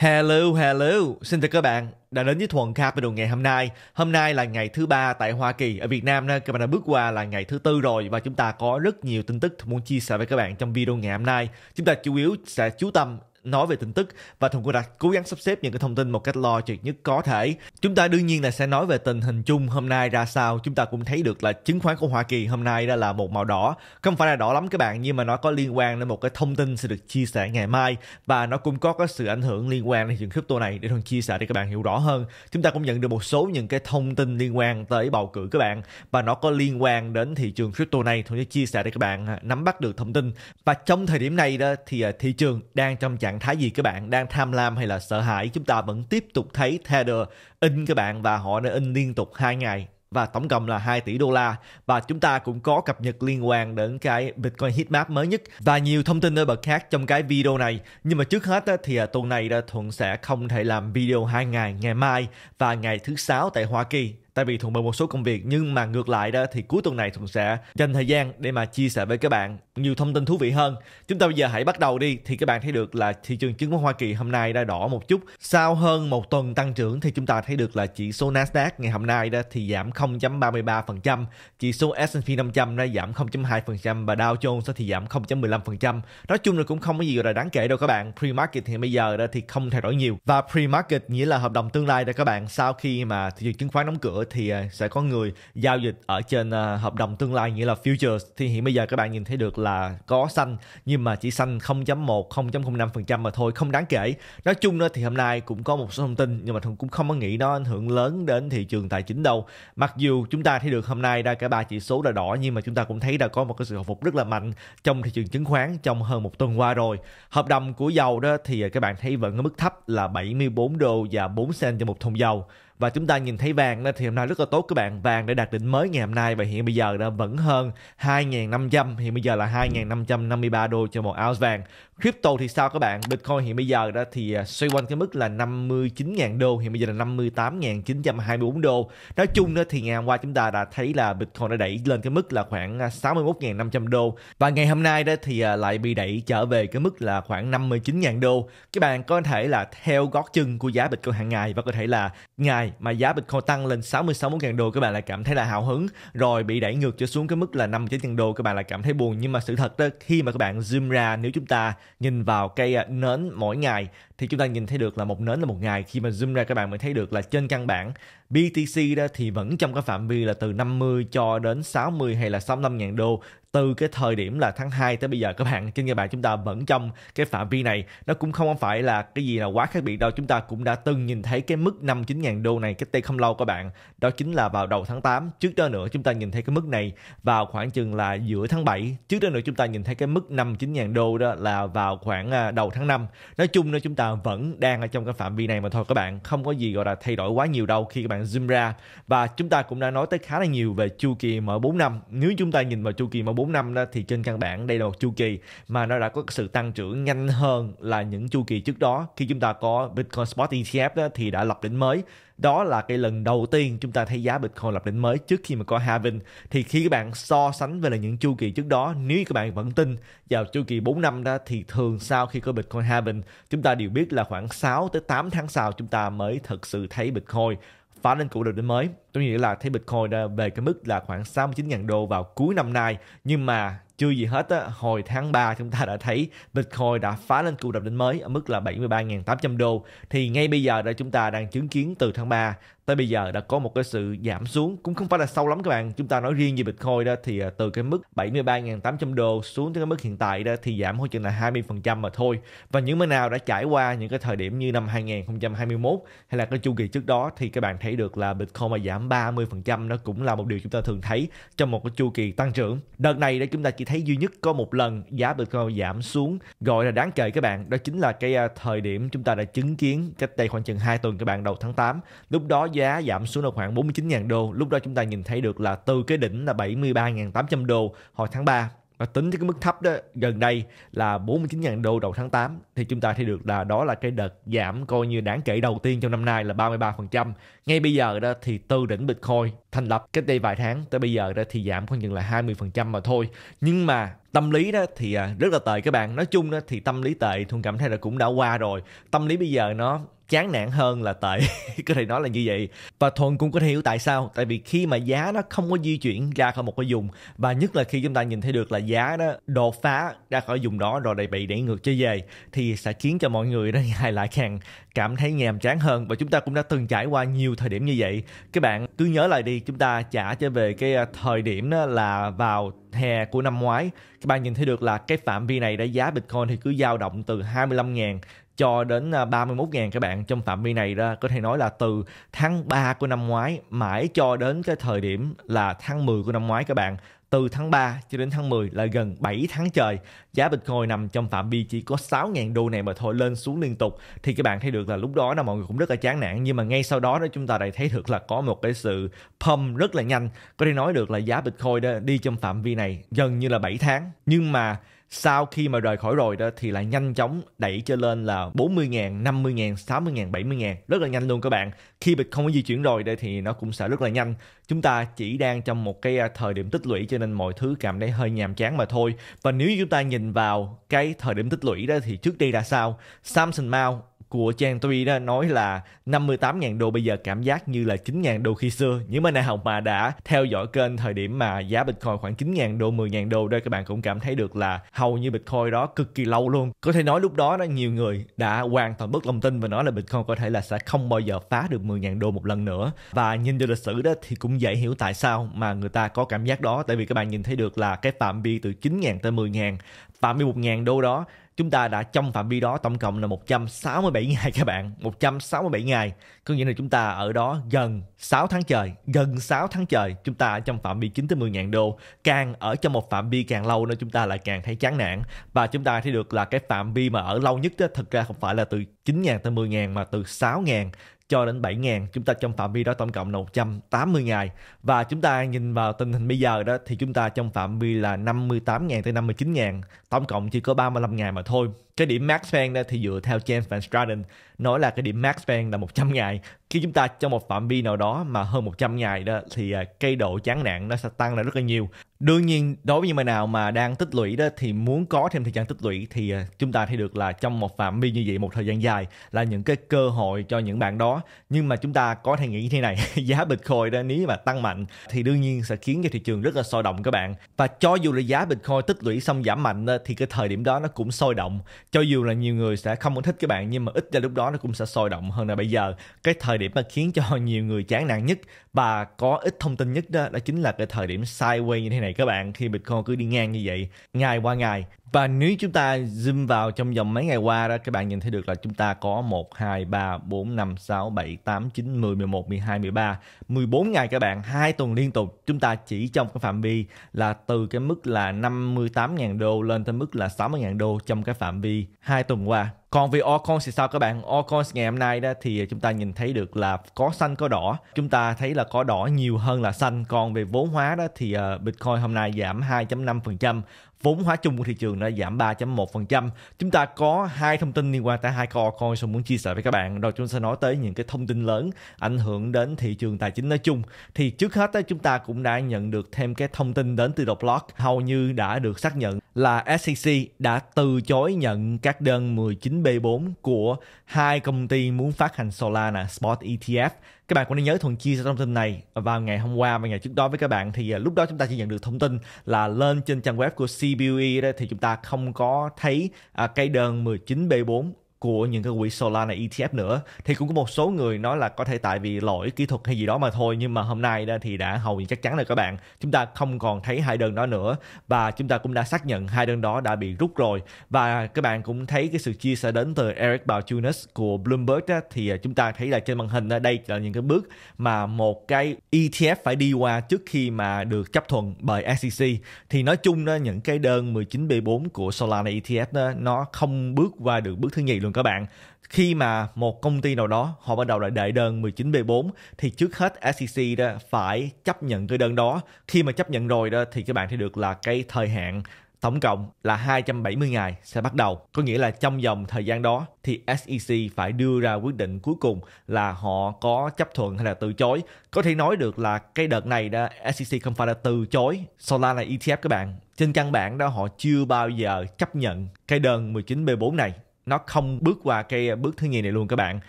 Hello, hello. Xin chào các bạn đã đến với Thuần video ngày hôm nay. Hôm nay là ngày thứ ba tại Hoa Kỳ. Ở Việt Nam, các bạn đã bước qua là ngày thứ tư rồi và chúng ta có rất nhiều tin tức muốn chia sẻ với các bạn trong video ngày hôm nay. Chúng ta chủ yếu sẽ chú tâm nói về tin tức và Thùng Cô Đặc cố gắng sắp xếp những cái thông tin một cách lo triệt nhất có thể. Chúng ta đương nhiên là sẽ nói về tình hình chung hôm nay ra sao. Chúng ta cũng thấy được là chứng khoán của Hoa Kỳ hôm nay đã là một màu đỏ. Không phải là đỏ lắm các bạn nhưng mà nó có liên quan đến một cái thông tin sẽ được chia sẻ ngày mai và nó cũng có cái sự ảnh hưởng liên quan đến những crypto này để Thuần chia sẻ để các bạn hiểu rõ hơn. Chúng ta cũng nhận được một số những cái thông tin liên quan tới bầu cử các bạn và nó có liên quan đến thị trường crypto này Thuần chia sẻ để các bạn nắm bắt được thông tin. Và trong thời điểm này đó thì à, thị trường đang trong trạng trạng thái gì các bạn đang tham lam hay là sợ hãi chúng ta vẫn tiếp tục thấy Tether in các bạn và họ đã in liên tục 2 ngày và tổng cộng là 2 tỷ đô la và chúng ta cũng có cập nhật liên quan đến cái Bitcoin Heatmap mới nhất và nhiều thông tin nổi bật khác trong cái video này nhưng mà trước hết thì à, tuần này Thuận sẽ không thể làm video hai ngày ngày mai và ngày thứ sáu tại Hoa Kỳ tại vì Thuận bận một số công việc nhưng mà ngược lại đó thì cuối tuần này Thuận sẽ dành thời gian để mà chia sẻ với các bạn nhiều thông tin thú vị hơn. Chúng ta bây giờ hãy bắt đầu đi thì các bạn thấy được là thị trường chứng khoán Hoa Kỳ hôm nay đã đỏ một chút. Sau hơn một tuần tăng trưởng thì chúng ta thấy được là chỉ số Nasdaq ngày hôm nay đó thì giảm 0.33%, chỉ số S&P 500 đã giảm 0.2% và Dow Jones thì giảm 0.15%. Nói chung là cũng không có gì là đáng kể đâu các bạn. Pre-market thì bây giờ đó thì không thay đổi nhiều và pre-market nghĩa là hợp đồng tương lai đó các bạn. Sau khi mà thị trường chứng khoán đóng cửa thì à, sẽ có người giao dịch ở trên à, hợp đồng tương lai nghĩa là futures thì hiện bây giờ các bạn nhìn thấy được là là có xanh nhưng mà chỉ xanh 0.1 0.05% mà thôi không đáng kể nói chung đó thì hôm nay cũng có một số thông tin nhưng mà cũng không có nghĩ nó ảnh hưởng lớn đến thị trường tài chính đâu mặc dù chúng ta thấy được hôm nay ra cả ba chỉ số là đỏ nhưng mà chúng ta cũng thấy đã có một cái sự hồi phục rất là mạnh trong thị trường chứng khoán trong hơn một tuần qua rồi hợp đồng của dầu đó thì các bạn thấy vẫn ở mức thấp là 74 đô và 4 cent cho một thùng dầu và chúng ta nhìn thấy vàng đó thì hôm nay rất là tốt các bạn vàng đã đạt đỉnh mới ngày hôm nay và hiện bây giờ đã vẫn hơn 2.500 hiện bây giờ là 2.553 đô cho một ounce vàng crypto thì sao các bạn bitcoin hiện bây giờ đó thì à, xoay quanh cái mức là 59.000 đô hiện bây giờ là 58.924 đô nói chung đó thì ngày hôm qua chúng ta đã thấy là bitcoin đã đẩy lên cái mức là khoảng 61.500 à, đô và ngày hôm nay đó thì à, lại bị đẩy trở về cái mức là khoảng 59.000 đô các bạn có thể là theo gót chân của giá bitcoin hàng ngày và có thể là ngày mà giá Bitcoin tăng lên 66.000 đô các bạn lại cảm thấy là hào hứng rồi bị đẩy ngược cho xuống cái mức là 59.000 đô các bạn lại cảm thấy buồn nhưng mà sự thật đó khi mà các bạn zoom ra nếu chúng ta nhìn vào cây à, nến mỗi ngày thì chúng ta nhìn thấy được là một nến là một ngày khi mà zoom ra các bạn mới thấy được là trên căn bản BTC đó thì vẫn trong cái phạm vi là từ 50 cho đến 60 hay là 65 ngàn đô từ cái thời điểm là tháng 2 tới bây giờ các bạn trên nhà bạn chúng ta vẫn trong cái phạm vi này nó cũng không phải là cái gì là quá khác biệt đâu chúng ta cũng đã từng nhìn thấy cái mức 59 ngàn đô này cách đây không lâu các bạn đó chính là vào đầu tháng 8 trước đó nữa chúng ta nhìn thấy cái mức này vào khoảng chừng là giữa tháng 7 trước đó nữa chúng ta nhìn thấy cái mức 59 ngàn đô đó là vào khoảng à, đầu tháng 5 nói chung là chúng ta vẫn đang ở trong cái phạm vi này mà thôi các bạn không có gì gọi là thay đổi quá nhiều đâu khi các bạn sàn Zimra và chúng ta cũng đã nói tới khá là nhiều về chu kỳ M4 năm. Nếu chúng ta nhìn vào chu kỳ M4 năm đó thì trên căn bản đây là một chu kỳ mà nó đã có sự tăng trưởng nhanh hơn là những chu kỳ trước đó. Khi chúng ta có Bitcoin Spot ETF đó thì đã lập đỉnh mới đó là cái lần đầu tiên chúng ta thấy giá Bitcoin lập đỉnh mới trước khi mà có halving thì khi các bạn so sánh với là những chu kỳ trước đó nếu các bạn vẫn tin vào chu kỳ 4 năm đó thì thường sau khi có Bitcoin halving chúng ta đều biết là khoảng 6 tới 8 tháng sau chúng ta mới thực sự thấy Bitcoin phá lên cũ được đỉnh mới. Tôi nghĩ là thấy Bitcoin đã về cái mức là khoảng 69.000 đô vào cuối năm nay. Nhưng mà chưa gì hết, á, hồi tháng 3 chúng ta đã thấy Bitcoin đã phá lên cũ đập đỉnh mới ở mức là 73.800 đô. Thì ngay bây giờ đã chúng ta đang chứng kiến từ tháng 3 tới bây giờ đã có một cái sự giảm xuống cũng không phải là sâu lắm các bạn chúng ta nói riêng về Bitcoin đó thì à, từ cái mức 73.800 đô xuống tới cái mức hiện tại đó thì giảm hỗ chừng là 20% mà thôi và những mã nào đã trải qua những cái thời điểm như năm 2021 hay là cái chu kỳ trước đó thì các bạn thấy được là Bitcoin mà giảm 30% nó cũng là một điều chúng ta thường thấy trong một cái chu kỳ tăng trưởng đợt này để chúng ta chỉ thấy duy nhất có một lần giá Bitcoin giảm xuống gọi là đáng kể các bạn đó chính là cái à, thời điểm chúng ta đã chứng kiến cách đây khoảng chừng hai tuần các bạn đầu tháng 8 lúc đó giá giảm xuống được khoảng 49.000 đô. Lúc đó chúng ta nhìn thấy được là từ cái đỉnh là 73.800 đô hồi tháng 3 và tính tới cái mức thấp đó gần đây là 49.000 đô đầu tháng 8 thì chúng ta thấy được là đó là cái đợt giảm coi như đáng kể đầu tiên trong năm nay là 33%. Ngay bây giờ đó thì từ đỉnh Bitcoin thành lập cách đây vài tháng tới bây giờ đó thì giảm khoảng chừng là 20% mà thôi. Nhưng mà tâm lý đó thì à, rất là tệ các bạn. Nói chung đó thì tâm lý tệ thường cảm thấy là cũng đã qua rồi. Tâm lý bây giờ nó chán nản hơn là tệ có thể nói là như vậy và thuần cũng có thể hiểu tại sao tại vì khi mà giá nó không có di chuyển ra khỏi một cái vùng và nhất là khi chúng ta nhìn thấy được là giá đó đột phá ra khỏi vùng đó rồi lại bị đẩy ngược trở về thì sẽ khiến cho mọi người đó ngày lại càng cảm thấy nhàm chán hơn và chúng ta cũng đã từng trải qua nhiều thời điểm như vậy các bạn cứ nhớ lại đi chúng ta trả trở về cái à, thời điểm đó là vào hè của năm ngoái các bạn nhìn thấy được là cái phạm vi này đã giá Bitcoin thì cứ dao động từ 25.000 cho đến 31.000 à, các bạn trong phạm vi này ra có thể nói là từ tháng 3 của năm ngoái mãi cho đến cái thời điểm là tháng 10 của năm ngoái các bạn từ tháng 3 cho đến tháng 10 là gần 7 tháng trời giá Bitcoin nằm trong phạm vi chỉ có 6.000 đô này mà thôi lên xuống liên tục thì các bạn thấy được là lúc đó là mọi người cũng rất là chán nản nhưng mà ngay sau đó đó chúng ta lại thấy được là có một cái sự pump rất là nhanh có thể nói được là giá Bitcoin đó đi trong phạm vi này gần như là 7 tháng nhưng mà sau khi mà rời khỏi rồi đó thì lại nhanh chóng đẩy cho lên là 40.000, 50.000, 60.000, 70.000 rất là nhanh luôn các bạn khi Bitcoin có di chuyển rồi đây thì nó cũng sẽ rất là nhanh chúng ta chỉ đang trong một cái à, thời điểm tích lũy cho nên mọi thứ cảm thấy hơi nhàm chán mà thôi và nếu chúng ta nhìn vào cái thời điểm tích lũy đó thì trước đây là sao Samson Mao của Trang Tuy đó nói là 58.000 đô bây giờ cảm giác như là 9.000 đô khi xưa. Những bạn đại học mà đã theo dõi kênh thời điểm mà giá Bitcoin khoảng 9.000 đô, 10.000 đô đó các bạn cũng cảm thấy được là hầu như Bitcoin đó cực kỳ lâu luôn. Có thể nói lúc đó đó nhiều người đã hoàn toàn bất lòng tin và nói là Bitcoin có thể là sẽ không bao giờ phá được 10.000 đô một lần nữa. Và nhìn từ lịch sử đó thì cũng dễ hiểu tại sao mà người ta có cảm giác đó tại vì các bạn nhìn thấy được là cái phạm vi từ 9.000 tới 10.000 phạm vi 1.000 đô đó chúng ta đã trong phạm vi đó tổng cộng là 167 ngày các bạn 167 ngày có nghĩa là chúng ta ở đó gần 6 tháng trời gần 6 tháng trời chúng ta ở trong phạm vi 9 tới 10 ngàn đô càng ở trong một phạm vi càng lâu nên chúng ta lại càng thấy chán nản và chúng ta thấy được là cái phạm vi mà ở lâu nhất đó, thực ra không phải là từ 9 ngàn tới 10 ngàn mà từ 6 ngàn cho đến 7 ngàn chúng ta trong phạm vi đó tổng cộng là 180 ngày và chúng ta nhìn vào tình hình bây giờ đó thì chúng ta trong phạm vi là 58 ngàn tới 59 ngàn tổng cộng chỉ có 35 ngày mà thôi cái điểm max span đó thì dựa theo James Van Straten nói là cái điểm max span là 100 ngày khi chúng ta trong một phạm vi nào đó mà hơn 100 ngày đó thì à, cái độ chán nản nó sẽ tăng lên rất là nhiều đương nhiên đối với những bạn nào mà đang tích lũy đó thì muốn có thêm thời gian tích lũy thì à, chúng ta thấy được là trong một phạm vi như vậy một thời gian dài là những cái cơ hội cho những bạn đó nhưng mà chúng ta có thể nghĩ như thế này giá bitcoin đó nếu mà tăng mạnh thì đương nhiên sẽ khiến cho thị trường rất là sôi động các bạn và cho dù là giá bitcoin tích lũy xong giảm mạnh đó, thì cái thời điểm đó nó cũng sôi động cho dù là nhiều người sẽ không thích các bạn nhưng mà ít ra lúc đó nó cũng sẽ sôi động hơn là bây giờ cái thời điểm mà khiến cho nhiều người chán nản nhất và có ít thông tin nhất đó đó chính là cái thời điểm sideways như thế này các bạn khi bitcoin cứ đi ngang như vậy ngày qua ngày và nếu chúng ta zoom vào trong vòng mấy ngày qua đó các bạn nhìn thấy được là chúng ta có 1 2 3 4 5 6 7 8 9 10 11 12 13 14 ngày các bạn, hai tuần liên tục chúng ta chỉ trong cái phạm vi là từ cái mức là 58.000 đô lên tới mức là 60.000 đô trong cái phạm vi hai tuần qua. Còn về Orcoins thì sao các bạn? Orcoins ngày hôm nay đó thì chúng ta nhìn thấy được là có xanh có đỏ. Chúng ta thấy là có đỏ nhiều hơn là xanh. Còn về vốn hóa đó thì ờ, Bitcoin hôm nay giảm 2.5%, vốn hóa chung của thị trường đã giảm 3.1%. Chúng ta có hai thông tin liên quan tới hai con altcoin tôi muốn chia sẻ với các bạn. Rồi chúng ta sẽ nói tới những cái thông tin lớn ảnh hưởng đến thị trường tài chính nói chung. Thì trước hết chúng ta cũng đã nhận được thêm cái thông tin đến từ độc blog, hầu như đã được xác nhận là SEC đã từ chối nhận các đơn 19B4 của hai công ty muốn phát hành Solana Spot ETF. Các bạn cũng nên nhớ Thuần chia sẻ thông tin này vào ngày hôm qua và ngày trước đó với các bạn thì à, lúc đó chúng ta chỉ nhận được thông tin là lên trên trang web của CBOE đó thì chúng ta không có thấy à, cái đơn 19B4 của những cái quỹ Solana ETF nữa thì cũng có một số người nói là có thể tại vì lỗi kỹ thuật hay gì đó mà thôi nhưng mà hôm nay thì đã hầu như chắc chắn là các bạn chúng ta không còn thấy hai đơn đó nữa và chúng ta cũng đã xác nhận hai đơn đó đã bị rút rồi và các bạn cũng thấy cái sự chia sẻ đến từ Eric Balchunas của Bloomberg đó, thì chúng ta thấy là trên màn hình đây là những cái bước mà một cái ETF phải đi qua trước khi mà được chấp thuận bởi SEC thì nói chung đó, những cái đơn 19B4 của Solana ETF đó, nó không bước qua được bước thứ nhì luôn thường các bạn khi mà một công ty nào đó họ bắt đầu là đệ đơn 19B4 thì trước hết SEC đó phải chấp nhận cái đơn đó. Khi mà chấp nhận rồi đó thì các bạn sẽ được là cái thời hạn tổng cộng là 270 ngày sẽ bắt đầu. Có nghĩa là trong vòng thời gian đó thì SEC phải đưa ra quyết định cuối cùng là họ có chấp thuận hay là từ chối. Có thể nói được là cái đợt này đó SEC không phải là từ chối Solana ETF các bạn. Trên căn bản đó họ chưa bao giờ chấp nhận cái đơn 19B4 này nó không bước qua cái bước thứ nhì này luôn các bạn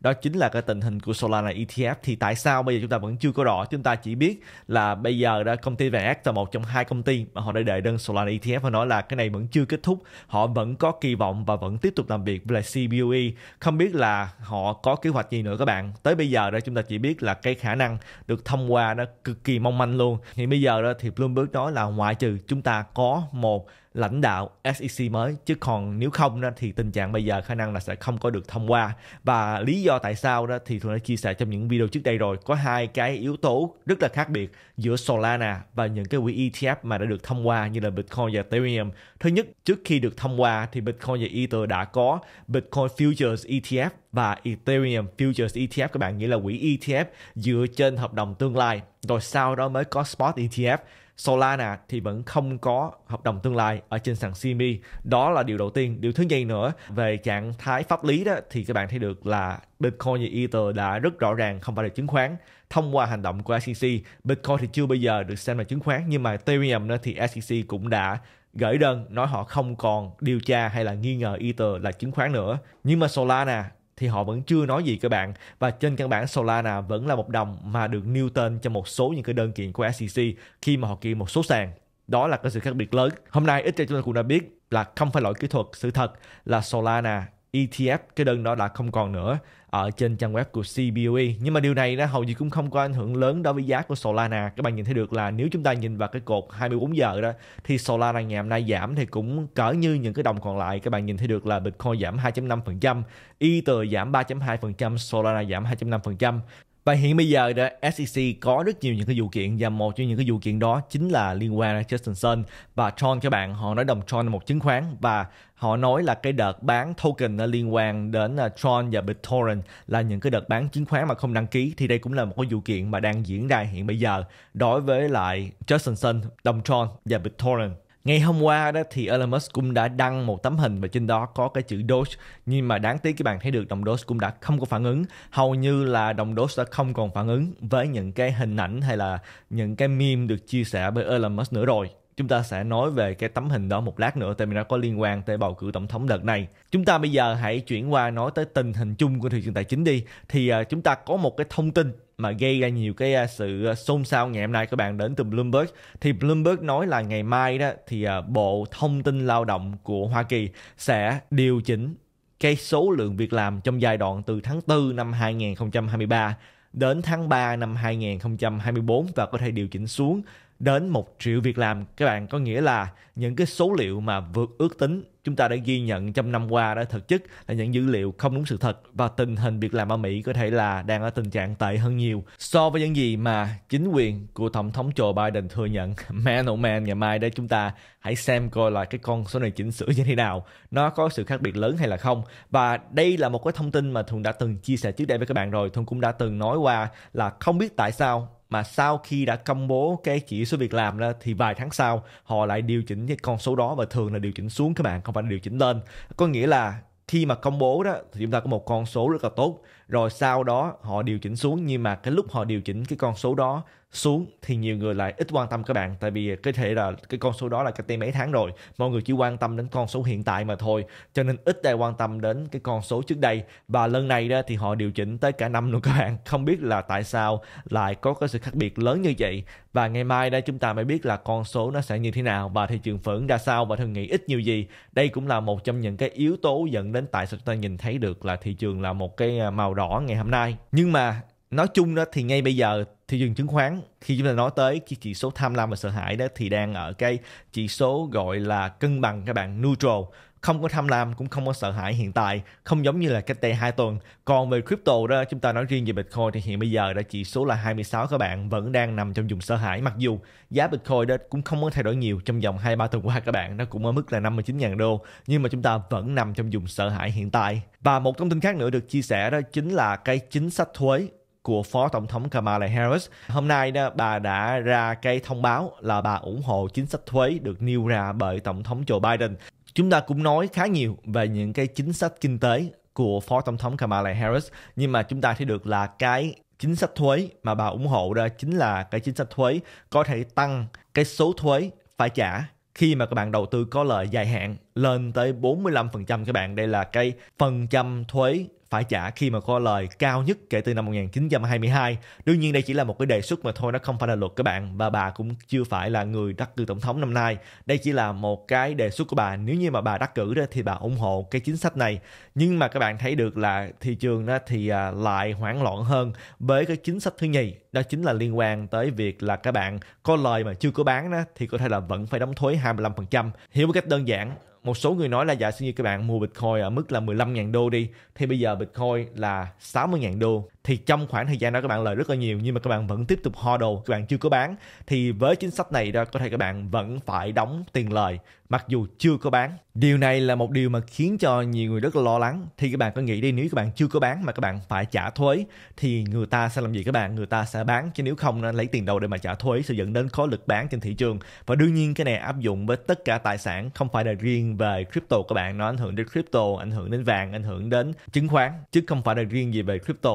đó chính là cái tình hình của Solana ETF thì tại sao bây giờ chúng ta vẫn chưa có rõ chúng ta chỉ biết là bây giờ đã công ty VX là một trong hai công ty mà họ đã đệ đơn Solana ETF và nói là cái này vẫn chưa kết thúc họ vẫn có kỳ vọng và vẫn tiếp tục làm việc với lại CBOE không biết là họ có kế hoạch gì nữa các bạn tới bây giờ đó chúng ta chỉ biết là cái khả năng được thông qua nó cực kỳ mong manh luôn thì bây giờ đó thì Bloomberg nói là ngoại trừ chúng ta có một lãnh đạo SEC mới chứ còn nếu không đó, thì tình trạng bây giờ khả năng là sẽ không có được thông qua và lý do tại sao đó thì tôi đã chia sẻ trong những video trước đây rồi có hai cái yếu tố rất là khác biệt giữa Solana và những cái quỹ ETF mà đã được thông qua như là Bitcoin và Ethereum thứ nhất trước khi được thông qua thì Bitcoin và Ether đã có Bitcoin Futures ETF và Ethereum Futures ETF các bạn nghĩa là quỹ ETF dựa trên hợp đồng tương lai rồi sau đó mới có Spot ETF Solana thì vẫn không có hợp đồng tương lai ở trên sàn CME. Đó là điều đầu tiên. Điều thứ nhì nữa về trạng thái pháp lý đó thì các bạn thấy được là Bitcoin và Ether đã rất rõ ràng không phải là chứng khoán. Thông qua hành động của SEC, Bitcoin thì chưa bây giờ được xem là chứng khoán nhưng mà Ethereum thì SEC cũng đã gửi đơn nói họ không còn điều tra hay là nghi ngờ Ether là chứng khoán nữa. Nhưng mà Solana thì họ vẫn chưa nói gì các bạn và trên căn bản Solana vẫn là một đồng mà được nêu tên cho một số những cái đơn kiện của SEC khi mà họ kiện một số sàn đó là cái sự khác biệt lớn hôm nay ít ra chúng ta cũng đã biết là không phải lỗi kỹ thuật sự thật là Solana ETF cái đơn đó đã không còn nữa ở trên trang web của CBOE nhưng mà điều này nó hầu như cũng không có ảnh hưởng lớn đối với giá của Solana các bạn nhìn thấy được là nếu chúng ta nhìn vào cái cột 24 giờ đó thì Solana ngày hôm nay giảm thì cũng cỡ như những cái đồng còn lại các bạn nhìn thấy được là Bitcoin giảm 2.5% Ether giảm 3.2% Solana giảm 2.5% và hiện bây giờ thì SEC có rất nhiều những cái vụ kiện và một trong những cái vụ kiện đó chính là liên quan đến Justin Sun và Tron các bạn. Họ nói đồng Tron là một chứng khoán và họ nói là cái đợt bán token liên quan đến à, Tron và BitTorrent là những cái đợt bán chứng khoán mà không đăng ký thì đây cũng là một cái vụ kiện mà đang diễn ra hiện bây giờ đối với lại Justin Sun, đồng Tron và BitTorrent. Ngày hôm qua đó thì Elon Musk cũng đã đăng một tấm hình và trên đó có cái chữ Doge nhưng mà đáng tiếc các bạn thấy được đồng Doge cũng đã không có phản ứng hầu như là đồng Doge đã không còn phản ứng với những cái hình ảnh hay là những cái meme được chia sẻ bởi Elon Musk nữa rồi chúng ta sẽ nói về cái tấm hình đó một lát nữa tại vì nó có liên quan tới bầu cử tổng thống đợt này chúng ta bây giờ hãy chuyển qua nói tới tình hình chung của thị trường tài chính đi thì à, chúng ta có một cái thông tin mà gây ra nhiều cái à, sự à, xôn xao ngày hôm nay các bạn đến từ Bloomberg thì Bloomberg nói là ngày mai đó thì à, Bộ Thông tin Lao động của Hoa Kỳ sẽ điều chỉnh cái số lượng việc làm trong giai đoạn từ tháng 4 năm 2023 đến tháng 3 năm 2024 và có thể điều chỉnh xuống đến một triệu việc làm các bạn có nghĩa là những cái số liệu mà vượt ước tính chúng ta đã ghi nhận trong năm qua đã thực chất là những dữ liệu không đúng sự thật và tình hình việc làm ở Mỹ có thể là đang ở tình trạng tệ hơn nhiều so với những gì mà chính quyền của Tổng thống Joe Biden thừa nhận. Man oh man, ngày mai đây chúng ta hãy xem coi là cái con số này chỉnh sửa như thế nào, nó có sự khác biệt lớn hay là không. Và đây là một cái thông tin mà Thuận đã từng chia sẻ trước đây với các bạn rồi, Thuận cũng đã từng nói qua là không biết tại sao mà sau khi đã công bố cái chỉ số việc làm ra thì vài tháng sau họ lại điều chỉnh cái con số đó và thường là điều chỉnh xuống các bạn không phải điều chỉnh lên có nghĩa là khi mà công bố đó thì chúng ta có một con số rất là tốt rồi sau đó họ điều chỉnh xuống nhưng mà cái lúc họ điều chỉnh cái con số đó xuống thì nhiều người lại ít quan tâm các bạn tại vì có thể là cái con số đó là cách đây mấy tháng rồi mọi người chỉ quan tâm đến con số hiện tại mà thôi cho nên ít ai quan tâm đến cái con số trước đây và lần này đó thì họ điều chỉnh tới cả năm luôn các bạn không biết là tại sao lại có cái sự khác biệt lớn như vậy và ngày mai đây chúng ta mới biết là con số nó sẽ như thế nào và thị trường phẫn ra sao và thương nghĩ ít nhiều gì đây cũng là một trong những cái yếu tố dẫn đến tại sao chúng ta nhìn thấy được là thị trường là một cái à, màu đỏ ngày hôm nay nhưng mà nói chung đó thì ngay bây giờ thị trường chứng khoán khi chúng ta nói tới cái chỉ số tham lam và sợ hãi đó thì đang ở cái chỉ số gọi là cân bằng các bạn neutral không có tham lam cũng không có sợ hãi hiện tại không giống như là cách đây hai tuần còn về crypto đó chúng ta nói riêng về bitcoin thì hiện bây giờ đã chỉ số là 26 các bạn vẫn đang nằm trong vùng sợ hãi mặc dù giá bitcoin đó cũng không có thay đổi nhiều trong vòng hai ba tuần qua các bạn nó cũng ở mức là 59.000 đô nhưng mà chúng ta vẫn nằm trong vùng sợ hãi hiện tại và một thông tin khác nữa được chia sẻ đó chính là cái chính sách thuế của Phó Tổng thống Kamala Harris. Hôm nay bà đã ra cái thông báo là bà ủng hộ chính sách thuế được nêu ra bởi Tổng thống Joe Biden. Chúng ta cũng nói khá nhiều về những cái chính sách kinh tế của Phó Tổng thống Kamala Harris nhưng mà chúng ta thấy được là cái chính sách thuế mà bà ủng hộ đó chính là cái chính sách thuế có thể tăng cái số thuế phải trả khi mà các bạn đầu tư có lợi dài hạn lên tới 45% các bạn đây là cái phần trăm thuế phải trả khi mà có lời cao nhất kể từ năm 1922. Đương nhiên đây chỉ là một cái đề xuất mà thôi, nó không phải là luật các bạn và bà cũng chưa phải là người đắc cử tổng thống năm nay. Đây chỉ là một cái đề xuất của bà. Nếu như mà bà đắc cử đó thì bà ủng hộ cái chính sách này. Nhưng mà các bạn thấy được là thị trường đó thì à, lại hoảng loạn hơn với cái chính sách thứ nhì đó chính là liên quan tới việc là các bạn có lời mà chưa có bán đó thì có thể là vẫn phải đóng thuế 25%. Hiểu một cách đơn giản một số người nói là giả sử như các bạn mua Bitcoin ở mức là 15.000 đô đi thì bây giờ Bitcoin là 60.000 đô thì trong khoảng thời gian đó các bạn lời rất là nhiều nhưng mà các bạn vẫn tiếp tục ho đồ các bạn chưa có bán thì với chính sách này đó có thể các bạn vẫn phải đóng tiền lời mặc dù chưa có bán điều này là một điều mà khiến cho nhiều người rất là lo lắng thì các bạn có nghĩ đi nếu các bạn chưa có bán mà các bạn phải trả thuế thì người ta sẽ làm gì các bạn người ta sẽ bán chứ nếu không lấy tiền đầu để mà trả thuế sẽ dẫn đến khó lực bán trên thị trường và đương nhiên cái này áp dụng với tất cả tài sản không phải là riêng về crypto các bạn nó ảnh hưởng đến crypto ảnh hưởng đến vàng ảnh hưởng đến chứng khoán chứ không phải là riêng gì về crypto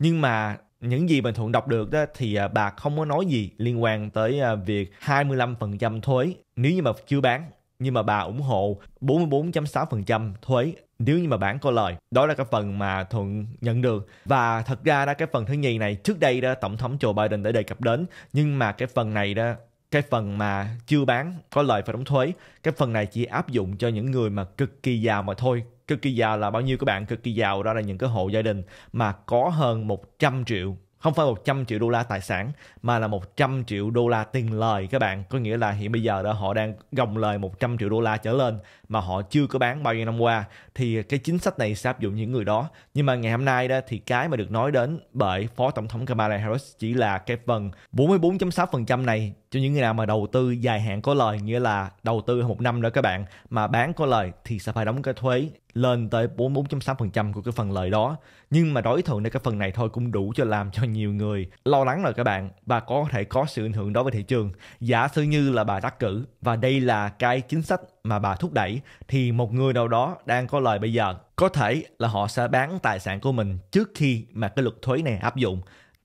nhưng mà những gì bình thuận đọc được đó thì à, bà không có nói gì liên quan tới à, việc 25% thuế nếu như mà chưa bán nhưng mà bà ủng hộ 44.6% thuế nếu như mà bán có lời. Đó là cái phần mà Thuận nhận được. Và thật ra đó cái phần thứ nhì này trước đây đó Tổng thống Joe Biden đã đề cập đến nhưng mà cái phần này đó cái phần mà chưa bán có lời phải đóng thuế cái phần này chỉ áp dụng cho những người mà cực kỳ giàu mà thôi cực kỳ giàu là bao nhiêu các bạn cực kỳ giàu đó là những cái hộ gia đình mà có hơn 100 triệu không phải 100 triệu đô la tài sản mà là 100 triệu đô la tiền lời các bạn có nghĩa là hiện bây giờ đó họ đang gồng lời 100 triệu đô la trở lên mà họ chưa có bán bao nhiêu năm qua thì cái chính sách này sẽ áp dụng những người đó nhưng mà ngày hôm nay đó thì cái mà được nói đến bởi Phó Tổng thống Kamala Harris chỉ là cái phần 44.6% này cho những người nào mà đầu tư dài hạn có lời nghĩa là đầu tư một năm nữa các bạn mà bán có lời thì sẽ phải đóng cái thuế lên tới 44.6% của cái phần lời đó nhưng mà đối thượng đây cái phần này thôi cũng đủ cho làm cho nhiều người lo lắng rồi các bạn và có thể có sự ảnh hưởng đối với thị trường giả sử như là bà đắc cử và đây là cái chính sách mà bà thúc đẩy thì một người nào đó đang có lời bây giờ có thể là họ sẽ bán tài sản của mình trước khi mà cái luật thuế này áp dụng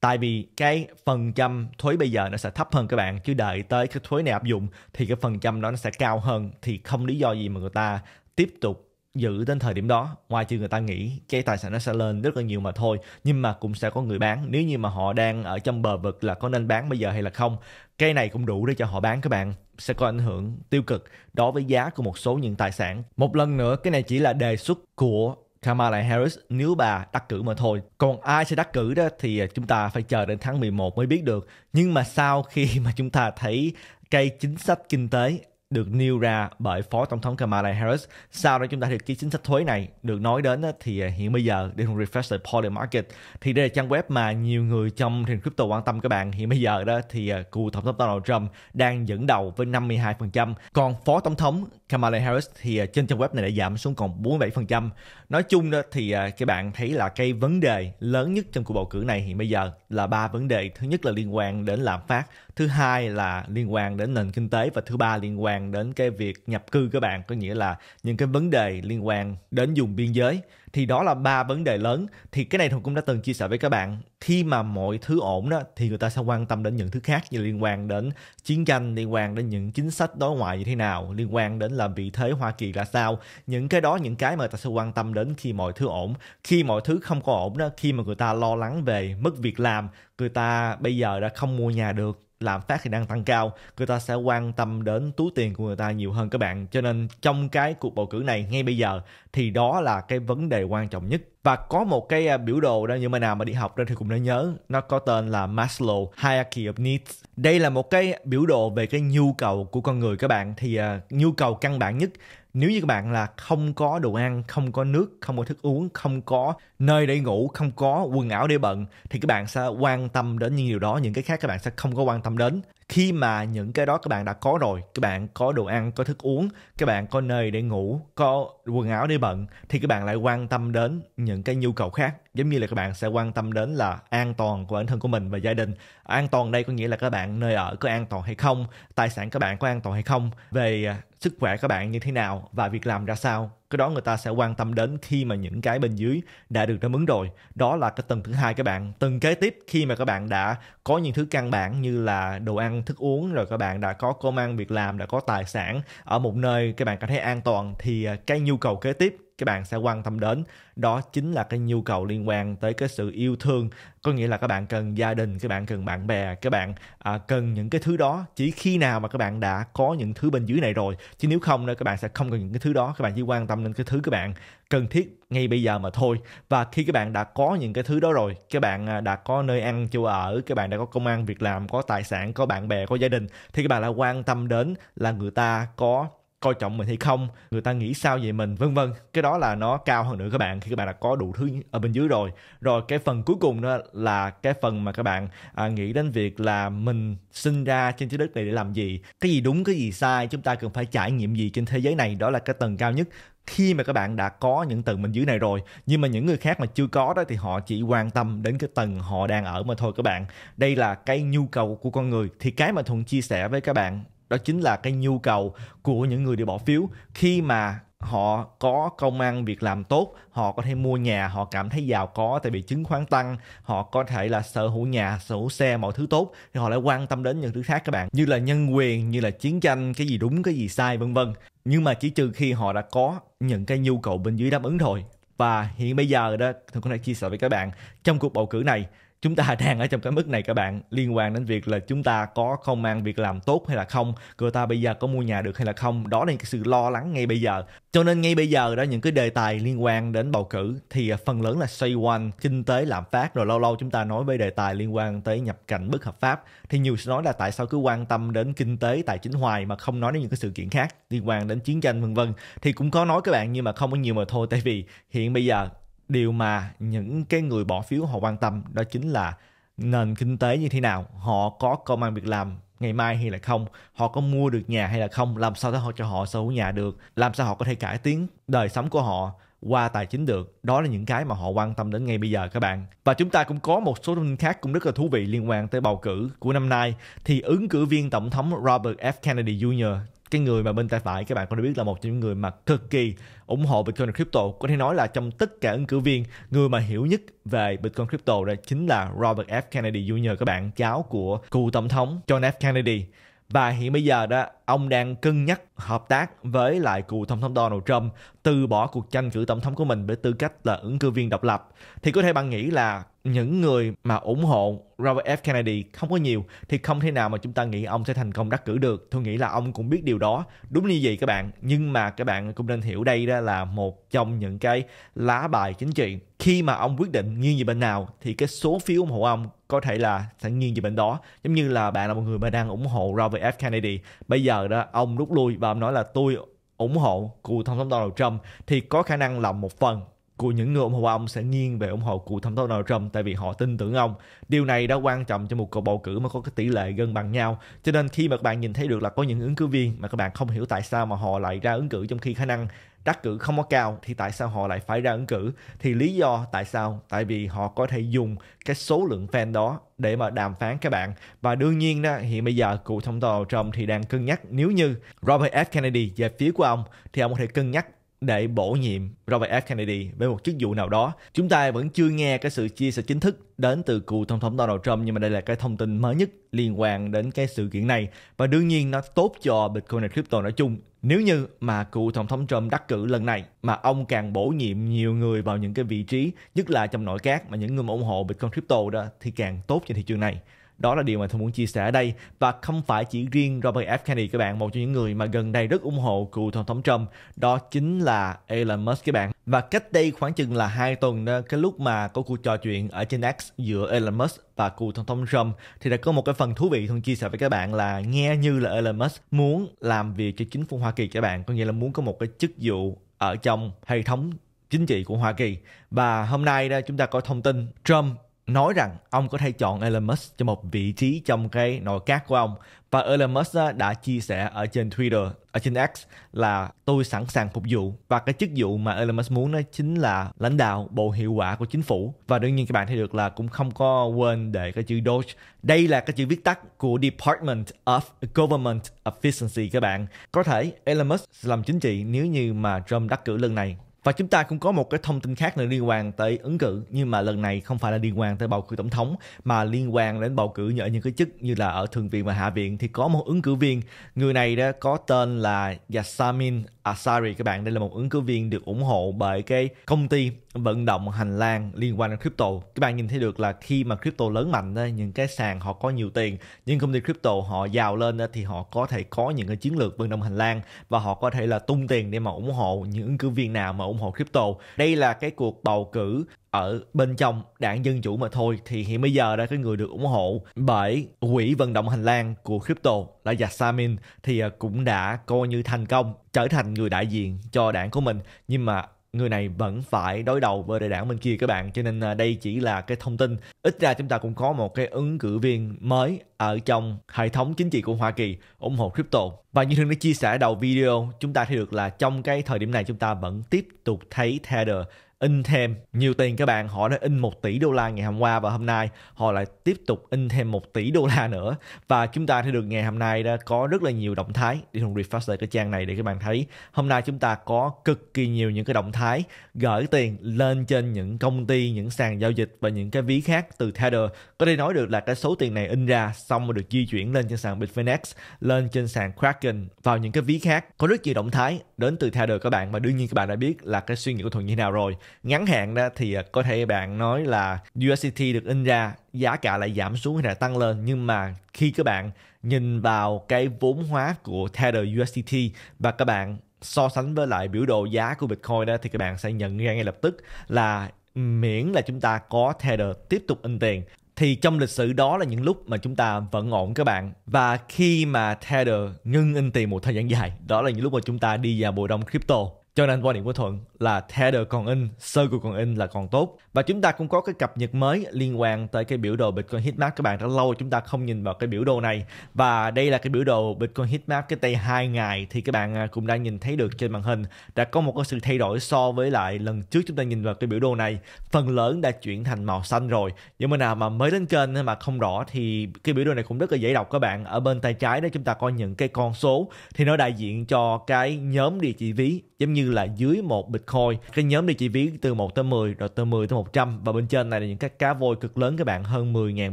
tại vì cái phần trăm thuế bây giờ nó sẽ thấp hơn các bạn chứ đợi tới cái thuế này áp dụng thì cái phần trăm đó nó sẽ cao hơn thì không lý do gì mà người ta tiếp tục giữ đến thời điểm đó ngoài trừ người ta nghĩ cái tài sản nó sẽ lên rất là nhiều mà thôi nhưng mà cũng sẽ có người bán nếu như mà họ đang ở trong bờ vực là có nên bán bây giờ hay là không cái này cũng đủ để cho họ bán các bạn sẽ có ảnh hưởng tiêu cực đối với giá của một số những tài sản một lần nữa cái này chỉ là đề xuất của Kamala Harris nếu bà đắc cử mà thôi. Còn ai sẽ đắc cử đó thì à, chúng ta phải chờ đến tháng 11 mới biết được. Nhưng mà sau khi mà chúng ta thấy cây chính sách kinh tế được nêu ra bởi Phó Tổng thống Kamala Harris. Sau đó chúng ta được cái chính sách thuế này được nói đến thì à, hiện bây giờ để refresh lại Poly Market thì đây là trang web mà nhiều người trong nền crypto quan tâm các bạn. Hiện bây giờ đó thì à, cựu Tổng thống Donald Trump đang dẫn đầu với 52%, còn Phó Tổng thống Kamala Harris thì trên trang web này đã giảm xuống còn 47% nói chung đó thì à, các bạn thấy là cái vấn đề lớn nhất trong cuộc bầu cử này hiện bây giờ là ba vấn đề thứ nhất là liên quan đến lạm phát thứ hai là liên quan đến nền kinh tế và thứ ba liên quan đến cái việc nhập cư các bạn có nghĩa là những cái vấn đề liên quan đến dùng biên giới thì đó là ba vấn đề lớn thì cái này thùng cũng đã từng chia sẻ với các bạn khi mà mọi thứ ổn đó thì người ta sẽ quan tâm đến những thứ khác như liên quan đến chiến tranh liên quan đến những chính sách đối ngoại như thế nào liên quan đến là vị thế Hoa Kỳ là sao những cái đó những cái mà ta sẽ quan tâm đến khi mọi thứ ổn khi mọi thứ không có ổn đó khi mà người ta lo lắng về mất việc làm người ta bây giờ đã không mua nhà được lạm phát thì đang tăng cao người ta sẽ quan tâm đến túi tiền của người ta nhiều hơn các bạn cho nên trong cái cuộc bầu cử này ngay bây giờ thì đó là cái vấn đề quan trọng nhất và có một cái à, biểu đồ đó như mà nào mà đi học đó thì cũng đã nhớ nó có tên là Maslow Hierarchy of Needs đây là một cái biểu đồ về cái nhu cầu của con người các bạn thì uh, nhu cầu căn bản nhất nếu như các bạn là không có đồ ăn không có nước không có thức uống không có nơi để ngủ không có quần áo để bận thì các bạn sẽ quan tâm đến những điều đó những cái khác các bạn sẽ không có quan tâm đến khi mà những cái đó các bạn đã có rồi các bạn có đồ ăn có thức uống các bạn có nơi để ngủ có quần áo để bận thì các bạn lại quan tâm đến những cái nhu cầu khác giống như là các bạn sẽ quan tâm đến là an toàn của bản thân của mình và gia đình an toàn đây có nghĩa là các bạn nơi ở có an toàn hay không tài sản các bạn có an toàn hay không về sức khỏe các bạn như thế nào và việc làm ra sao cái đó người ta sẽ quan tâm đến khi mà những cái bên dưới đã được đáp ứng rồi đó là cái tầng thứ hai các bạn tầng kế tiếp khi mà các bạn đã có những thứ căn bản như là đồ ăn thức uống rồi các bạn đã có công ăn việc làm đã có tài sản ở một nơi các bạn cảm thấy an toàn thì à, cái nhu cầu kế tiếp các bạn sẽ quan tâm đến đó chính là cái nhu cầu liên quan tới cái sự yêu thương có nghĩa là các bạn cần gia đình các bạn cần bạn bè các bạn à, cần những cái thứ đó chỉ khi nào mà các bạn đã có những thứ bên dưới này rồi chứ nếu không nữa các bạn sẽ không cần những cái thứ đó các bạn chỉ quan tâm đến cái thứ các bạn cần thiết ngay bây giờ mà thôi và khi các bạn đã có những cái thứ đó rồi các bạn à, đã có nơi ăn chỗ ở các bạn đã có công an việc làm có tài sản có bạn bè có gia đình thì các bạn lại quan tâm đến là người ta có coi trọng mình hay không người ta nghĩ sao về mình vân vân cái đó là nó cao hơn nữa các bạn khi các bạn đã có đủ thứ ở bên dưới rồi rồi cái phần cuối cùng đó là cái phần mà các bạn à, nghĩ đến việc là mình sinh ra trên trái đất này để làm gì cái gì đúng cái gì sai chúng ta cần phải trải nghiệm gì trên thế giới này đó là cái tầng cao nhất khi mà các bạn đã có những tầng bên dưới này rồi nhưng mà những người khác mà chưa có đó thì họ chỉ quan tâm đến cái tầng họ đang ở mà thôi các bạn đây là cái nhu cầu của con người thì cái mà thuận chia sẻ với các bạn đó chính là cái nhu cầu của những người đi bỏ phiếu khi mà họ có công ăn việc làm tốt họ có thể mua nhà họ cảm thấy giàu có tại vì chứng khoán tăng họ có thể là sở hữu nhà sở hữu xe mọi thứ tốt thì họ lại quan tâm đến những thứ khác các bạn như là nhân quyền như là chiến tranh cái gì đúng cái gì sai vân vân nhưng mà chỉ trừ khi họ đã có những cái nhu cầu bên dưới đáp ứng thôi và hiện bây giờ đó tôi có thể chia sẻ với các bạn trong cuộc bầu cử này chúng ta đang ở trong cái mức này các bạn liên quan đến việc là chúng ta có không mang việc làm tốt hay là không người ta bây giờ có mua nhà được hay là không đó là cái sự lo lắng ngay bây giờ cho nên ngay bây giờ đó những cái đề tài liên quan đến bầu cử thì à, phần lớn là xoay quanh kinh tế lạm phát rồi lâu lâu chúng ta nói về đề tài liên quan tới nhập cảnh bất hợp pháp thì nhiều sẽ nói là tại sao cứ quan tâm đến kinh tế tài chính hoài mà không nói đến những cái sự kiện khác liên quan đến chiến tranh vân vân thì cũng có nói các bạn nhưng mà không có nhiều mà thôi tại vì hiện bây giờ điều mà những cái người bỏ phiếu họ quan tâm đó chính là nền kinh tế như thế nào họ có công an việc làm ngày mai hay là không họ có mua được nhà hay là không làm sao để họ cho họ sở hữu nhà được làm sao họ có thể cải tiến đời sống của họ qua tài chính được đó là những cái mà họ quan tâm đến ngay bây giờ các bạn và chúng ta cũng có một số thông tin khác cũng rất là thú vị liên quan tới bầu cử của năm nay thì ứng cử viên tổng thống Robert F Kennedy Jr cái người mà bên tay phải các bạn có thể biết là một trong những người mà cực kỳ ủng hộ Bitcoin crypto có thể nói là trong tất cả ứng cử viên người mà hiểu nhất về Bitcoin crypto đó chính là Robert F Kennedy Jr các bạn cháu của cựu tổng thống John F Kennedy và hiện bây giờ đó ông đang cân nhắc hợp tác với lại cựu tổng thống Donald Trump từ bỏ cuộc tranh cử tổng thống của mình với tư cách là ứng cử viên độc lập thì có thể bạn nghĩ là những người mà ủng hộ Robert F. Kennedy không có nhiều thì không thể nào mà chúng ta nghĩ ông sẽ thành công đắc cử được. Tôi nghĩ là ông cũng biết điều đó. Đúng như vậy các bạn. Nhưng mà các bạn cũng nên hiểu đây đó là một trong những cái lá bài chính trị. Khi mà ông quyết định nghiêng về bên nào thì cái số phiếu ủng hộ ông có thể là sẽ nghiêng về bên đó. Giống như là bạn là một người mà đang ủng hộ Robert F. Kennedy. Bây giờ đó ông rút lui và ông nói là tôi ủng hộ cựu tổng thống Donald Trump thì có khả năng là một phần của những người ủng hộ ông sẽ nghiêng về ủng hộ cựu tổng thống Donald Trump tại vì họ tin tưởng ông. Điều này đã quan trọng cho một cuộc bầu cử mà có cái tỷ lệ gần bằng nhau. Cho nên khi mà các bạn nhìn thấy được là có những ứng cử viên mà các bạn không hiểu tại sao mà họ lại ra ứng cử trong khi khả năng đắc cử không có cao thì tại sao họ lại phải ra ứng cử? Thì lý do tại sao? Tại vì họ có thể dùng cái số lượng fan đó để mà đàm phán các bạn. Và đương nhiên đó, hiện bây giờ cựu tổng thống Donald Trump thì đang cân nhắc nếu như Robert F. Kennedy về phía của ông thì ông có thể cân nhắc để bổ nhiệm Robert F. Kennedy với một chức vụ nào đó. Chúng ta vẫn chưa nghe cái sự chia sẻ chính thức đến từ cựu tổng thống Donald Trump nhưng mà đây là cái thông tin mới nhất liên quan đến cái sự kiện này và đương nhiên nó tốt cho Bitcoin và crypto nói chung. Nếu như mà cựu tổng thống Trump đắc cử lần này mà ông càng bổ nhiệm nhiều người vào những cái vị trí nhất là trong nội các mà những người mà ủng hộ Bitcoin crypto đó thì càng tốt cho thị trường này đó là điều mà tôi muốn chia sẻ ở đây và không phải chỉ riêng Robert F Kennedy các bạn một trong những người mà gần đây rất ủng hộ cựu tổng thống Trump đó chính là Elon Musk các bạn và cách đây khoảng chừng là hai tuần đó, cái lúc mà có cuộc trò chuyện ở trên X giữa Elon Musk và cựu tổng thống Trump thì đã có một cái phần thú vị thường chia sẻ với các bạn là nghe như là Elon Musk muốn làm việc cho chính phủ Hoa Kỳ các bạn có nghĩa là muốn có một cái chức vụ ở trong hệ thống chính trị của Hoa Kỳ. Và hôm nay đó chúng ta có thông tin Trump nói rằng ông có thể chọn Elon Musk cho một vị trí trong cái nội các của ông và Elon Musk đã chia sẻ ở trên Twitter ở trên X là tôi sẵn sàng phục vụ và cái chức vụ mà Elon Musk muốn đó chính là lãnh đạo bộ hiệu quả của chính phủ và đương nhiên các bạn thấy được là cũng không có quên để cái chữ DOGE đây là cái chữ viết tắt của Department of Government Efficiency các bạn có thể Elon Musk làm chính trị nếu như mà Trump đắc cử lần này và chúng ta cũng có một cái thông tin khác nữa liên quan tới ứng cử nhưng mà lần này không phải là liên quan tới bầu cử tổng thống mà liên quan đến bầu cử ở những cái chức như là ở thượng viện và hạ viện thì có một ứng cử viên người này đó có tên là Yasamin Asari các bạn đây là một ứng cử viên được ủng hộ bởi cái công ty vận động hành lang liên quan đến crypto các bạn nhìn thấy được là khi mà crypto lớn mạnh những cái sàn họ có nhiều tiền những công ty crypto họ giàu lên thì họ có thể có những cái chiến lược vận động hành lang và họ có thể là tung tiền để mà ủng hộ những ứng cử viên nào mà ủng hộ crypto đây là cái cuộc bầu cử ở bên trong đảng Dân Chủ mà thôi thì hiện bây giờ đã cái người được ủng hộ bởi quỹ vận động hành lang của crypto là Yasamin thì à, cũng đã coi như thành công trở thành người đại diện cho đảng của mình nhưng mà người này vẫn phải đối đầu với đại đảng bên kia các bạn cho nên à, đây chỉ là cái thông tin ít ra chúng ta cũng có một cái ứng cử viên mới ở trong hệ thống chính trị của Hoa Kỳ ủng hộ crypto và như thường đã chia sẻ đầu video chúng ta thấy được là trong cái thời điểm này chúng ta vẫn tiếp tục thấy Tether in thêm nhiều tiền các bạn họ đã in 1 tỷ đô la ngày hôm qua và hôm nay họ lại tiếp tục in thêm 1 tỷ đô la nữa và chúng ta thấy được ngày hôm nay đã có rất là nhiều động thái đi thùng refresh lại cái trang này để các bạn thấy hôm nay chúng ta có cực kỳ nhiều những cái động thái gửi tiền lên trên những công ty những sàn giao dịch và những cái ví khác từ Tether có thể nói được là cái số tiền này in ra xong rồi được di chuyển lên trên sàn Bitfinex lên trên sàn Kraken vào những cái ví khác có rất nhiều động thái đến từ Tether các bạn và đương nhiên các bạn đã biết là cái suy nghĩ của thuận như thế nào rồi ngắn hạn đó thì à, có thể bạn nói là USDT được in ra giá cả lại giảm xuống hay là tăng lên nhưng mà khi các bạn nhìn vào cái vốn hóa của Tether USDT và các bạn so sánh với lại biểu đồ giá của Bitcoin đó thì các bạn sẽ nhận ra ngay lập tức là miễn là chúng ta có Tether tiếp tục in tiền thì trong lịch sử đó là những lúc mà chúng ta vẫn ổn các bạn và khi mà Tether ngưng in tiền một thời gian dài đó là những lúc mà chúng ta đi vào mùa đông crypto cho nên quan điểm của Thuận là Tether còn in, sơ Circle còn in là còn tốt. Và chúng ta cũng có cái cập nhật mới liên quan tới cái biểu đồ Bitcoin Hitmap. Các bạn đã lâu chúng ta không nhìn vào cái biểu đồ này. Và đây là cái biểu đồ Bitcoin Hitmap cái tay hai ngày thì các bạn à, cũng đã nhìn thấy được trên màn hình. Đã có một cái sự thay đổi so với lại lần trước chúng ta nhìn vào cái biểu đồ này. Phần lớn đã chuyển thành màu xanh rồi. Nhưng mà nào mà mới đến kênh mà không rõ thì cái biểu đồ này cũng rất là dễ đọc các bạn. Ở bên tay trái đó chúng ta có những cái con số thì nó đại diện cho cái nhóm địa chỉ ví giống như là dưới một Bitcoin. Cái nhóm này chỉ ví từ 1 tới 10 rồi từ 10 tới 100 và bên trên này là những các cá voi cực lớn các bạn hơn 10.000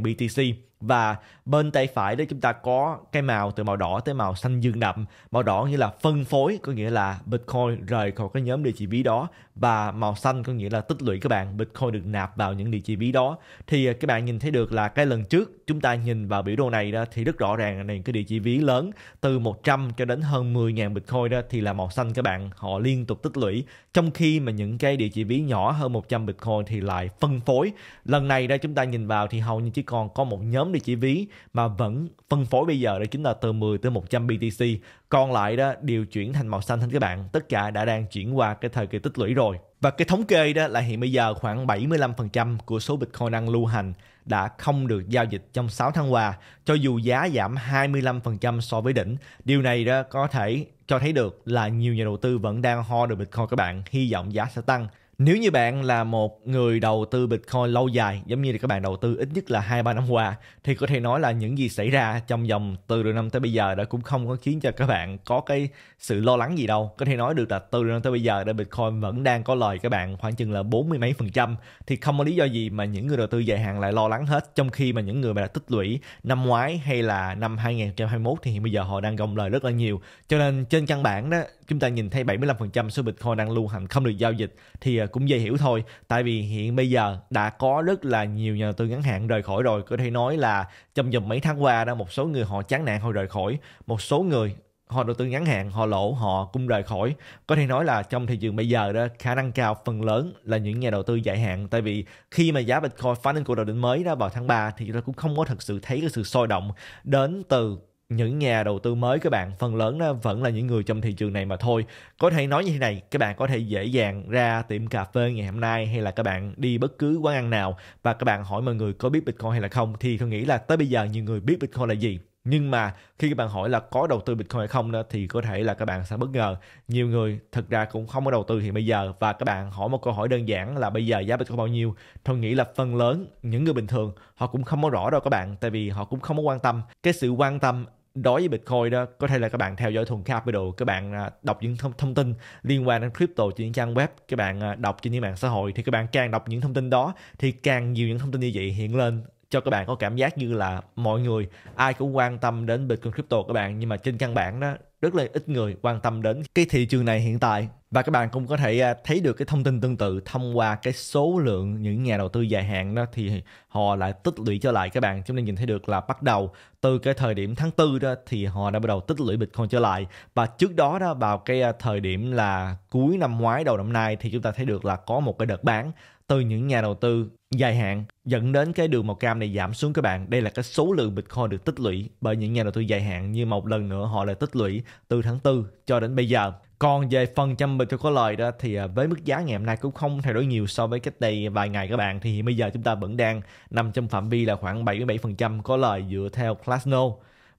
BTC và bên tay phải đó chúng ta có cái màu từ màu đỏ tới màu xanh dương đậm màu đỏ nghĩa là phân phối có nghĩa là bitcoin rời khỏi cái nhóm địa chỉ ví đó và màu xanh có nghĩa là tích lũy các bạn bitcoin được nạp vào những địa chỉ ví đó thì à, các bạn nhìn thấy được là cái lần trước chúng ta nhìn vào biểu đồ này đó thì rất rõ ràng là cái địa chỉ ví lớn từ 100 cho đến hơn 10.000 bitcoin đó thì là màu xanh các bạn họ liên tục tích lũy trong khi mà những cái địa chỉ ví nhỏ hơn 100 bitcoin thì lại phân phối lần này đó chúng ta nhìn vào thì hầu như chỉ còn có một nhóm được chỉ ví mà vẫn phân phối bây giờ đó chính là từ 10 tới 100 BTC. Còn lại đó đều chuyển thành màu xanh hết các bạn. Tất cả đã đang chuyển qua cái thời kỳ tích lũy rồi. Và cái thống kê đó là hiện bây giờ khoảng 75% của số Bitcoin đang lưu hành đã không được giao dịch trong 6 tháng qua, cho dù giá giảm 25% so với đỉnh. Điều này đó có thể cho thấy được là nhiều nhà đầu tư vẫn đang ho được Bitcoin các bạn, hy vọng giá sẽ tăng nếu như bạn là một người đầu tư Bitcoin lâu dài, giống như là các bạn đầu tư ít nhất là 2 3 năm qua thì có thể nói là những gì xảy ra trong vòng từ đầu năm tới bây giờ đã cũng không có khiến cho các bạn có cái sự lo lắng gì đâu. Có thể nói được là từ đầu năm tới bây giờ đã Bitcoin vẫn đang có lời các bạn khoảng chừng là 40 mấy phần trăm thì không có lý do gì mà những người đầu tư dài hạn lại lo lắng hết trong khi mà những người mà đã tích lũy năm ngoái hay là năm 2021 thì hiện bây giờ họ đang gồng lời rất là nhiều. Cho nên trên căn bản đó chúng ta nhìn thấy 75% số Bitcoin đang lưu hành không được giao dịch thì ờ, cũng dễ hiểu thôi tại vì hiện bây giờ đã có rất là nhiều nhà đầu tư ngắn hạn rời khỏi rồi có thể nói là trong vòng mấy tháng qua đó một số người họ chán nản họ rời khỏi một số người họ đầu tư ngắn hạn họ lỗ họ cũng rời khỏi có thể nói là trong thị trường bây giờ đó khả năng cao phần lớn là những nhà đầu tư dài hạn tại vì khi mà giá bitcoin phá lên cuộc đầu đỉnh mới đó vào tháng 3 thì chúng ta cũng không có thật sự thấy cái sự sôi động đến từ những nhà đầu tư mới các bạn phần lớn nó vẫn là những người trong thị trường này mà thôi có thể nói như thế này các bạn có thể dễ dàng ra tiệm cà phê ngày hôm nay hay là các bạn đi bất cứ quán ăn nào và các bạn hỏi mọi người có biết bitcoin hay là không thì tôi nghĩ là tới bây giờ nhiều người biết bitcoin là gì nhưng mà khi các bạn hỏi là có đầu tư bitcoin hay không đó, thì có thể là các bạn sẽ bất ngờ nhiều người thực ra cũng không có đầu tư hiện bây giờ và các bạn hỏi một câu hỏi đơn giản là bây giờ giá bitcoin bao nhiêu tôi nghĩ là phần lớn những người bình thường họ cũng không có rõ đâu các bạn tại vì họ cũng không có quan tâm cái sự quan tâm đối với Bitcoin đó có thể là các bạn theo dõi Thuần Capital các bạn à, đọc những thông, thông tin liên quan đến crypto trên những trang web các bạn à, đọc trên những mạng xã hội thì các bạn càng đọc những thông tin đó thì càng nhiều những thông tin như vậy hiện lên cho các bạn có cảm giác như là mọi người ai cũng quan tâm đến Bitcoin crypto các bạn nhưng mà trên căn bản đó rất là ít người quan tâm đến cái thị trường này hiện tại và các bạn cũng có thể à, thấy được cái thông tin tương tự thông qua cái số lượng những nhà đầu tư dài hạn đó thì họ lại tích lũy trở lại các bạn chúng ta nhìn thấy được là bắt đầu từ cái thời điểm tháng 4 đó thì họ đã bắt đầu tích lũy Bitcoin trở lại và trước đó đó vào cái à, thời điểm là cuối năm ngoái đầu năm nay thì chúng ta thấy được là có một cái đợt bán từ những nhà đầu tư dài hạn dẫn đến cái đường màu cam này giảm xuống các bạn. Đây là cái số lượng Bitcoin được tích lũy bởi những nhà đầu tư dài hạn như một lần nữa họ lại tích lũy từ tháng 4 cho đến bây giờ. Còn về phần trăm Bitcoin có lời đó thì à, với mức giá ngày hôm nay cũng không thay đổi nhiều so với cách đây vài ngày các bạn thì hiện bây giờ chúng ta vẫn đang nằm trong phạm vi là khoảng 77% có lời dựa theo class Glasnow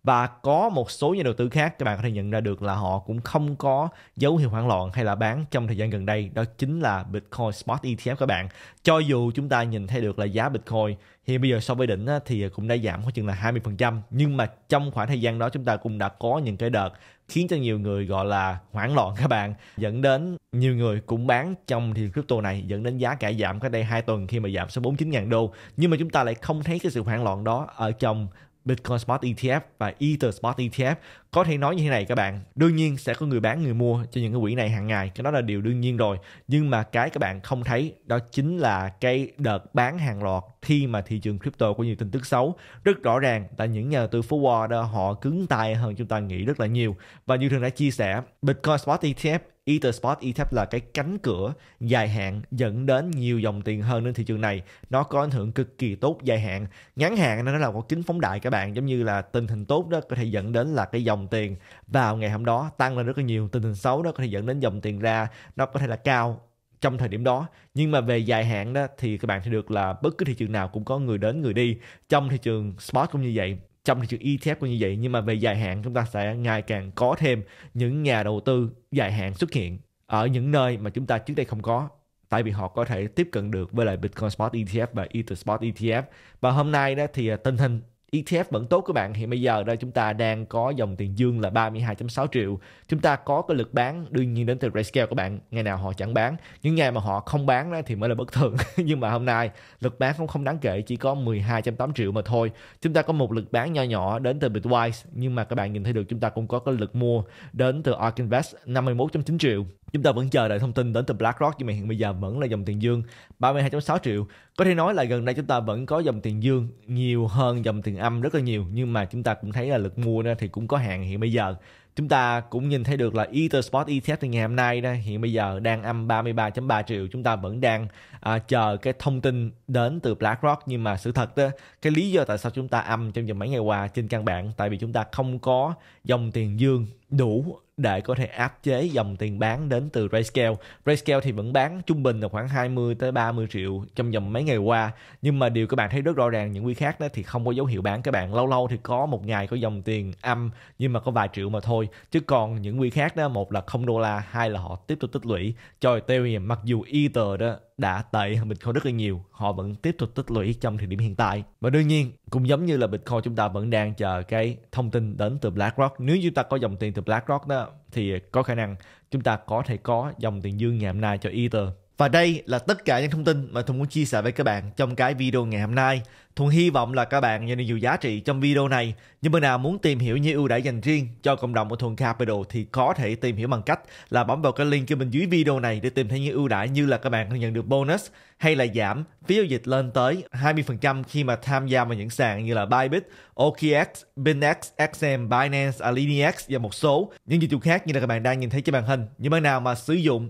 và có một số nhà đầu tư khác các bạn có thể nhận ra được là họ cũng không có dấu hiệu hoảng loạn hay là bán trong thời gian gần đây đó chính là Bitcoin Spot ETF các bạn cho dù chúng ta nhìn thấy được là giá Bitcoin hiện bây giờ so với đỉnh thì cũng đã giảm khoảng chừng là 20% nhưng mà trong khoảng thời gian đó chúng ta cũng đã có những cái đợt khiến cho nhiều người gọi là hoảng loạn các bạn dẫn đến nhiều người cũng bán trong thị trường crypto này dẫn đến giá cả giảm cách đây hai tuần khi mà giảm xuống 49.000 đô nhưng mà chúng ta lại không thấy cái sự hoảng loạn đó ở trong Bitcoin Spot ETF và Ether Spot ETF. Có thể nói như thế này các bạn, đương nhiên sẽ có người bán người mua cho những cái quỹ này hàng ngày, cái đó là điều đương nhiên rồi. Nhưng mà cái các bạn không thấy đó chính là cái đợt bán hàng loạt khi mà thị trường crypto có nhiều tin tức xấu. Rất rõ ràng là những nhà đầu tư forward họ cứng tay hơn chúng ta nghĩ rất là nhiều. Và như thường đã chia sẻ, Bitcoin Spot ETF EtherSpot ETH là cái cánh cửa dài hạn dẫn đến nhiều dòng tiền hơn đến thị trường này. Nó có ảnh hưởng cực kỳ tốt dài hạn. Ngắn hạn nó là một kính phóng đại các bạn giống như là tình hình tốt đó có thể dẫn đến là cái dòng tiền vào ngày hôm đó tăng lên rất là nhiều. Tình hình xấu đó có thể dẫn đến dòng tiền ra nó có thể là cao trong thời điểm đó nhưng mà về dài hạn đó thì các bạn sẽ được là bất cứ thị trường nào cũng có người đến người đi trong thị trường spot cũng như vậy trong thị trường ETF cũng như vậy nhưng mà về dài hạn chúng ta sẽ ngày càng có thêm những nhà đầu tư dài hạn xuất hiện ở những nơi mà chúng ta trước đây không có tại vì họ có thể tiếp cận được với lại Bitcoin Spot ETF và Ether Spot ETF và hôm nay đó thì à, tình hình ETF vẫn tốt các bạn. thì bây giờ đây chúng ta đang có dòng tiền dương là 32.6 triệu. Chúng ta có cái lực bán đương nhiên đến từ Grayscale các bạn. Ngày nào họ chẳng bán. Những ngày mà họ không bán thì mới là bất thường. Nhưng mà hôm nay lực bán cũng không đáng kể chỉ có 12.8 triệu mà thôi. Chúng ta có một lực bán nho nhỏ đến từ Bitwise. Nhưng mà các bạn nhìn thấy được chúng ta cũng có cái lực mua đến từ Ark Invest 51.9 triệu Chúng ta vẫn chờ đợi thông tin đến từ BlackRock nhưng mà hiện bây giờ vẫn là dòng tiền dương 32.6 triệu. Có thể nói là gần đây chúng ta vẫn có dòng tiền dương nhiều hơn dòng tiền âm rất là nhiều nhưng mà chúng ta cũng thấy là lực mua thì cũng có hạn hiện bây giờ chúng ta cũng nhìn thấy được là Ethersport ETF ngày hôm nay đó hiện bây giờ đang âm 33.3 triệu chúng ta vẫn đang à, chờ cái thông tin đến từ BlackRock nhưng mà sự thật đó cái lý do tại sao chúng ta âm trong vòng mấy ngày qua trên căn bản tại vì chúng ta không có dòng tiền dương đủ để có thể áp chế dòng tiền bán đến từ RayScale. RayScale thì vẫn bán trung bình là khoảng 20 tới 30 triệu trong vòng mấy ngày qua, nhưng mà điều các bạn thấy rất rõ ràng những quy khác đó thì không có dấu hiệu bán các bạn. Lâu lâu thì có một ngày có dòng tiền âm nhưng mà có vài triệu mà thôi thôi chứ còn những quỹ khác đó một là không đô la hai là họ tiếp tục tích lũy cho Ethereum mặc dù Ether đó đã tệ hơn Bitcoin rất là nhiều họ vẫn tiếp tục tích lũy trong thời điểm hiện tại và đương nhiên cũng giống như là Bitcoin chúng ta vẫn đang chờ cái thông tin đến từ BlackRock nếu chúng ta có dòng tiền từ BlackRock đó thì có khả năng chúng ta có thể có dòng tiền dương ngày hôm nay cho Ether và đây là tất cả những thông tin mà Thuận muốn chia sẻ với các bạn trong cái video ngày hôm nay. Thuận hy vọng là các bạn nhận được nhiều giá trị trong video này. nhưng bạn nào muốn tìm hiểu những ưu đãi dành riêng cho cộng đồng của Thuận Capital thì có thể tìm hiểu bằng cách là bấm vào cái link bên dưới video này để tìm thấy những ưu đãi như là các bạn nhận được bonus hay là giảm phí giao dịch lên tới 20% khi mà tham gia vào những sàn như là Bybit, OKX, BinX, XM, Binance, AlineX và một số những dịch vụ khác như là các bạn đang nhìn thấy trên màn hình. nhưng bạn nào mà sử dụng